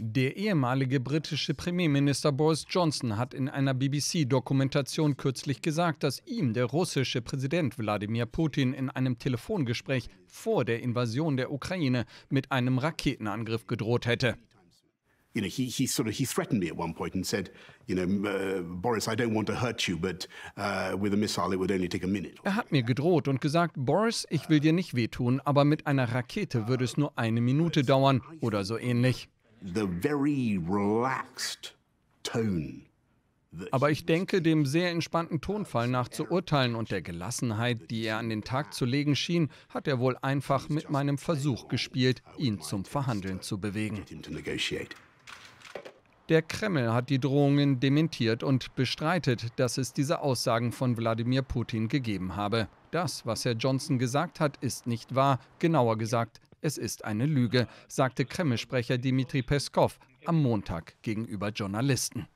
Der ehemalige britische Premierminister Boris Johnson hat in einer BBC-Dokumentation kürzlich gesagt, dass ihm der russische Präsident Wladimir Putin in einem Telefongespräch vor der Invasion der Ukraine mit einem Raketenangriff gedroht hätte. You know, he, he sort of he threatened me at one point and said, you know, uh, Boris, I don't want to hurt you, but uh, with a missile it would only take a minute. Er hat mir gedroht und gesagt, Boris, ich will dir nicht wehtun, aber mit einer Rakete würde es nur eine Minute dauern oder so ähnlich. Aber ich denke, dem sehr entspannten Tonfall nach zu urteilen und der Gelassenheit, die er an den Tag zu legen schien, hat er wohl einfach mit meinem Versuch oh, gespielt, ihn zum Verhandeln zu bewegen. Der Kreml hat die Drohungen dementiert und bestreitet, dass es diese Aussagen von Wladimir Putin gegeben habe. Das, was Herr Johnson gesagt hat, ist nicht wahr. Genauer gesagt, es ist eine Lüge, sagte Kreml-Sprecher Dmitri Peskov am Montag gegenüber Journalisten.